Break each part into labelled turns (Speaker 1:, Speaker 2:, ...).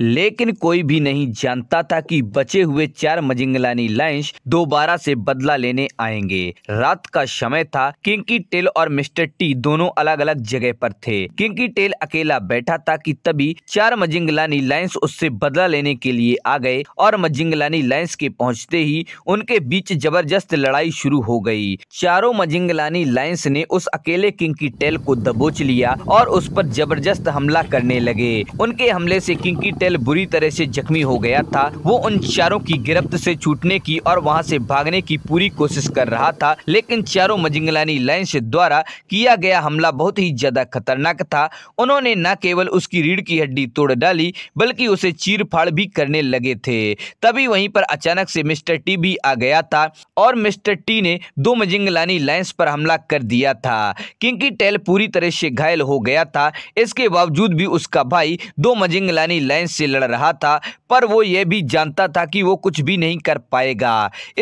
Speaker 1: लेकिन कोई भी नहीं जानता था कि बचे हुए चार मजिंगलानी लाइंस दोबारा से बदला लेने आएंगे रात का समय था किंकी टेल और मिस्टर टी दोनों अलग अलग जगह पर थे किंकी टेल अकेला बैठा था कि तभी चार मजिंगलानी लाइंस उससे बदला लेने के लिए आ गए और मजिंगलानी लाइंस के पहुंचते ही उनके बीच जबरदस्त लड़ाई शुरू हो गयी चारों मजिंगलानी लाइन्स ने उस अकेले किंकी टेल को दबोच लिया और उस पर जबरदस्त हमला करने लगे उनके हमले ऐसी किंकी टेल पटेल बुरी तरह से जख्मी हो गया था वो उन चारों की गिरफ्त से छूटने की और वहां से भागने की पूरी कोशिश कर रहा था लेकिन चारों मजिंगलानी लाइन्स द्वारा किया गया हमला बहुत ही ज्यादा खतरनाक था उन्होंने न केवल उसकी रीढ़ की हड्डी तोड़ डाली बल्कि उसे चीर फाड़ भी करने लगे थे तभी वहीं पर अचानक से मिस्टर टी भी आ गया था और मिस्टर टी ने दो मजिंगलानी लाइन्स पर हमला कर दिया था किंकी टेल पूरी तरह से घायल हो गया था इसके बावजूद भी उसका भाई दो मजिंगलानी लाइन्स से लड़ रहा था पर वो ये भी जानता था कि वो कुछ भी नहीं कर पाएगा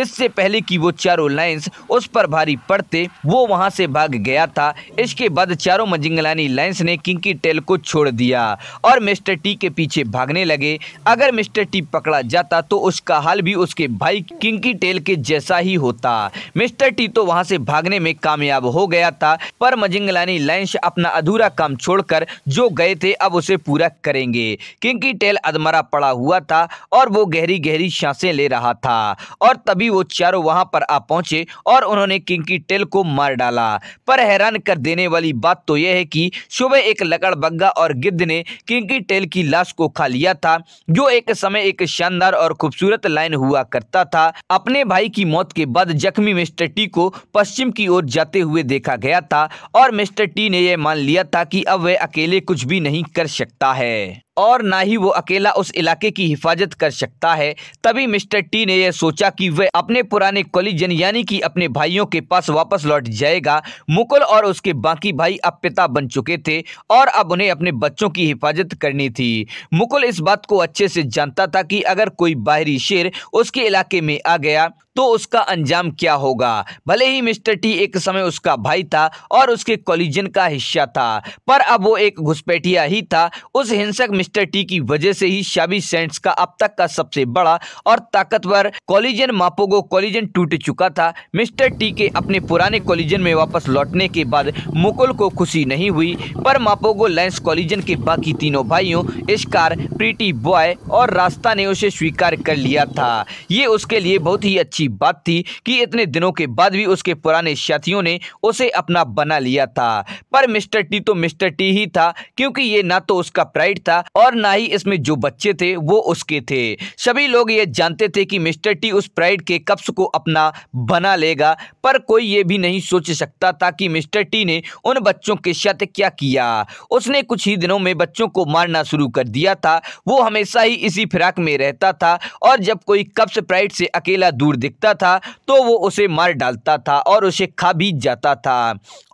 Speaker 1: इससे पहले कि वो चारों लाइंस उस पर भारी पड़ते वो वहां से भाग गया था इसके बाद चारों मजिंगलानी लाइंस ने किंकी टेल को छोड़ दिया और मिस्टर टी के पीछे भागने लगे अगर मिस्टर टी पकड़ा जाता तो उसका हाल भी उसके भाई किंकी टेल के जैसा ही होता मिस्टर टी तो वहां से भागने में कामयाब हो गया था पर मजिंगलानी लाइंस अपना अधूरा काम छोड़कर जो गए थे अब उसे पूरा करेंगे किंकी टेल अधमरा पड़ा हुआ था और वो गहरी गहरी सांसें ले रहा था और तभी वो चारों वहां पर आ पहुंचे और उन्होंने किंकी टेल को मार डाला पर हैरान कर देने वाली बात तो यह है कि सुबह एक लकड़बग्गा और गिद्ध ने किंकी टेल की लाश को खा लिया था जो एक समय एक शानदार और खूबसूरत लाइन हुआ करता था अपने भाई की मौत के बाद जख्मी मिस्टर टी को पश्चिम की ओर जाते हुए देखा गया था और मिस्टर टी ने यह मान लिया था कि अब वह अकेले कुछ भी नहीं कर सकता है और ना ही वो अकेला उस इलाके की हिफाजत कर सकता है तभी मिस्टर टी ने यह सोचा कि वह अपने पुराने कॉलिजन यानी कि अपने भाइयों के पास वापस लौट जाएगा मुकुल और उसके बाकी भाई अब पिता बन चुके थे और अब उन्हें अपने बच्चों की हिफाजत करनी थी मुकुल इस बात को अच्छे से जानता था कि अगर कोई बाहरी शेर उसके इलाके में आ गया तो उसका अंजाम क्या होगा भले ही मिस्टर टी एक समय उसका भाई था और उसके कॉलिजन का हिस्सा था पर अब वो एक घुसपैठिया ही था उस हिंसक मिस्टर टी की वजह से ही शाबी सेंट्स का अब तक का सबसे बड़ा और ताकतवर कॉलिजन मापोगो कॉलिजन टूट चुका था मिस्टर टी के अपने पुराने कॉलिजन में वापस लौटने के बाद मुकुल को खुशी नहीं हुई पर मापोगो लेंस कॉलिजन के बाकी तीनों भाइयों इश्कार प्रीटी बॉय और रास्ता ने उसे स्वीकार कर लिया था ये उसके लिए बहुत ही अच्छी अच्छी बात थी कि इतने दिनों के बाद भी उसके पुराने साथियों ने उसे अपना बना लिया था पर मिस्टर टी तो मिस्टर टी ही था क्योंकि ये ना तो उसका प्राइड था और ना ही इसमें जो बच्चे थे वो उसके थे सभी लोग ये जानते थे कि मिस्टर टी उस प्राइड के कप्स को अपना बना लेगा पर कोई ये भी नहीं सोच सकता था कि मिस्टर टी ने उन बच्चों के साथ क्या किया उसने कुछ ही दिनों में बच्चों को मारना शुरू कर दिया था वो हमेशा ही इसी फिराक में रहता था और जब कोई कप्स प्राइड से अकेला दूर दिख दिखता था तो वो उसे मार डालता था और उसे खा भी जाता था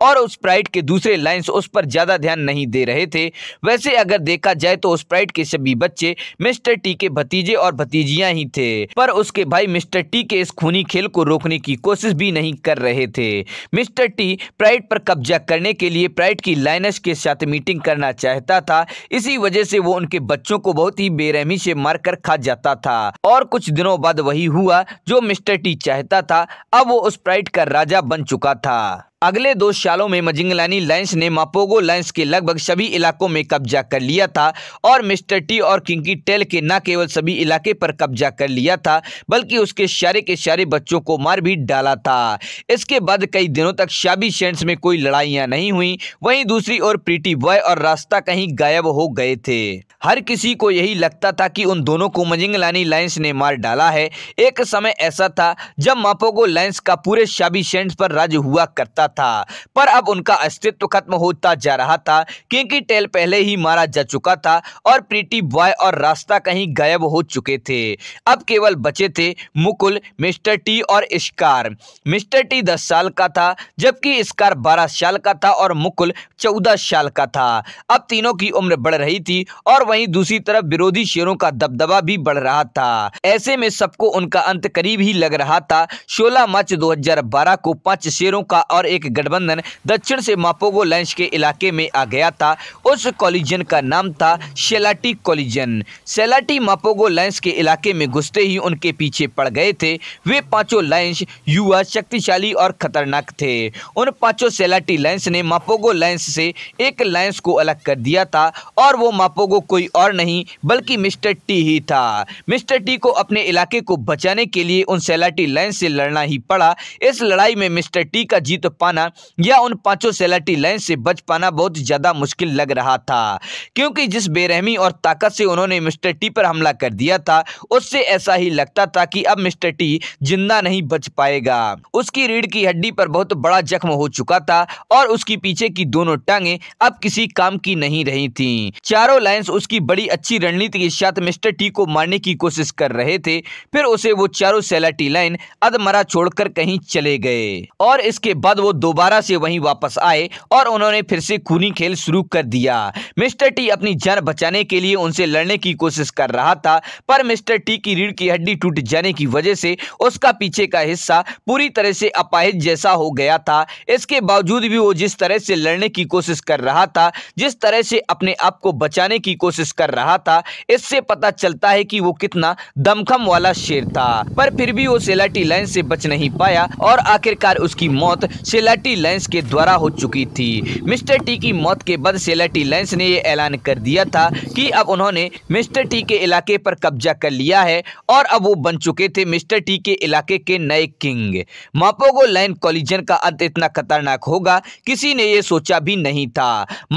Speaker 1: और उस प्राइड के दूसरे लाइंस उस पर ज़्यादा ध्यान नहीं दे रहे थे वैसे अगर देखा जाए तो उस प्राइड के सभी बच्चे मिस्टर टी के भतीजे और भतीजियाँ ही थे पर उसके भाई मिस्टर टी के इस खूनी खेल को रोकने की कोशिश भी नहीं कर रहे थे मिस्टर टी प्राइट पर कब्जा करने के लिए प्राइट की लाइनस के साथ मीटिंग करना चाहता था इसी वजह से वो उनके बच्चों को बहुत ही बेरहमी से मारकर खा जाता था और कुछ दिनों बाद वही हुआ जो मिस्टर सेठी चाहता था अब वो उस प्राइट का राजा बन चुका था अगले दो सालों में मजिंगलानी लाइन्स ने मापोगो लाइन्स के लगभग सभी इलाकों में कब्जा कर लिया था और मिस्टर टी और किंकी टेल के न केवल सभी इलाके पर कब्जा कर लिया था बल्कि उसके सारे के सारे बच्चों को मार भी डाला था इसके बाद कई दिनों तक शाबी शेंट्स में कोई लड़ाइयाँ नहीं हुई वहीं दूसरी ओर प्रीटी बॉय और रास्ता कहीं गायब हो गए थे हर किसी को यही लगता था कि उन दोनों को मजिंगलानी लाइन्स ने मार डाला है एक समय ऐसा था जब मापोगो लाइन्स का पूरे शाबी शेंट्स पर राज हुआ करता था पर अब उनका अस्तित्व खत्म होता जा रहा था क्योंकि टेल पहले ही मारा जा चुका था और प्रीटी बॉय और रास्ता कहीं गायब हो चुके थे अब केवल बचे थे मुकुल मिस्टर टी और इश्कार मिस्टर टी दस साल का था जबकि इश्कार बारह साल का था और मुकुल चौदह साल का था अब तीनों की उम्र बढ़ रही थी और वहीं दूसरी तरफ विरोधी शेरों का दबदबा भी बढ़ रहा था ऐसे में सबको उनका अंत करीब ही लग रहा था 16 मार्च 2012 को पांच शेरों का और एक एक गठबंधन दक्षिण से मापोगो लंच के इलाके में आ गया था उस कॉलिजन का नाम था सेलाटी कॉलिजन सेलाटी मापोगो लंच के इलाके में घुसते ही उनके पीछे पड़ गए थे वे पांचों लंच युवा शक्तिशाली और खतरनाक थे उन पांचों सेलाटी लंच ने मापोगो लंच से एक लंच को अलग कर दिया था और वो मापोगो कोई और नहीं बल्कि मिस्टर टी ही था मिस्टर टी को अपने इलाके को बचाने के लिए उन सेलाटी लैंस से लड़ना ही पड़ा इस लड़ाई में मिस्टर टी का जीत पाना या उन पांचों सेलेटी लाइन से बच पाना बहुत ज़्यादा मुश्किल लग रहा था क्योंकि जिस बेरहमी और ताकत से उन्होंने मिस्टर टी पर हमला कर दिया था उससे ऐसा ही लगता था कि अब मिस्टर टी जिंदा नहीं बच पाएगा उसकी रीढ़ की हड्डी पर बहुत बड़ा जख्म हो चुका था और उसकी पीछे की दोनों टांगे अब किसी काम की नहीं रही थी चारों लाइन्स उसकी बड़ी अच्छी रणनीति के साथ मिस्टर टी को मारने की कोशिश कर रहे थे फिर उसे वो चारों सैलाटी लाइन अधमरा छोड़कर कहीं चले गए और इसके बाद वो दोबारा से वहीं वापस आए और उन्होंने फिर से खूनी खेल शुरू कर दिया मिस्टर टी अपनी जान बचाने के लिए उनसे लड़ने की कोशिश कर रहा था पर मिस्टर टी की रीढ़ की हड्डी टूट जाने की वजह से उसका पीछे का हिस्सा पूरी तरह से अपाहिज जैसा हो गया था इसके बावजूद भी वो जिस तरह से लड़ने की कोशिश कर रहा था जिस तरह से अपने आप को बचाने की कोशिश कर रहा था इससे पता चलता है कि वो कितना दमखम वाला शेर था पर फिर भी वो सेलाटी लाइन से बच नहीं पाया और आखिरकार उसकी मौत सेलेटी लेंस के द्वारा हो चुकी थी मिस्टर टी की मौत के बाद सेलेटी लेंस ने यह ऐलान कर दिया था कि अब उन्होंने मिस्टर टी के इलाके पर कब्जा कर लिया है और अब वो बन चुके थे मिस्टर टी के इलाके के नए किंग मापोगो लाइन कॉलिजन का अंत इतना खतरनाक होगा किसी ने यह सोचा भी नहीं था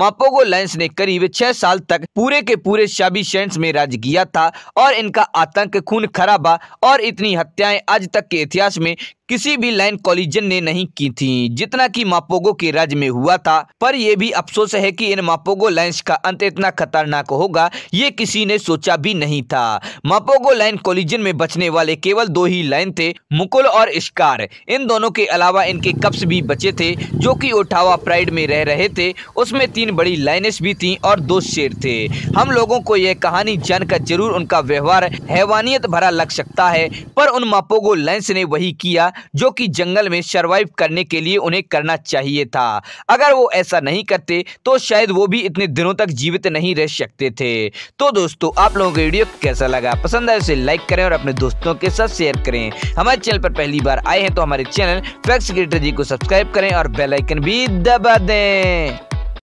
Speaker 1: मापोगो लाइन्स ने करीब छह साल तक पूरे के पूरे शाबी शेंस में राज किया था और इनका आतंक खून खराबा और इतनी हत्याएं आज तक के इतिहास में किसी भी लाइन कॉलिजन ने नहीं की थी जितना कि मापोगो के राज्य में हुआ था पर यह भी अफसोस है कि इन मापोगो लाइंस का अंत इतना खतरनाक होगा ये किसी ने सोचा भी नहीं था मापोगो लाइन कॉलिजन में बचने वाले केवल दो ही लाइन थे मुकुल और इश्कार इन दोनों के अलावा इनके कप्स भी बचे थे जो की ओठावा प्राइड में रह रहे थे उसमें तीन बड़ी लाइनेस भी थी और दो शेर थे हम लोगों को यह कहानी जानकर जरूर उनका व्यवहार हैवानियत भरा लग सकता है पर उन मापोगो लाइन्स ने वही किया जो कि जंगल में सर्वाइव करने के लिए उन्हें करना चाहिए था अगर वो ऐसा नहीं करते तो शायद वो भी इतने दिनों तक जीवित नहीं रह सकते थे तो दोस्तों आप लोगों को वीडियो कैसा लगा पसंद आए उसे लाइक करें और अपने दोस्तों के साथ शेयर करें हमारे चैनल पर पहली बार आए हैं तो हमारे चैनल फैक्स क्रिएटर जी को सब्सक्राइब करें और बेलाइकन भी दबा दें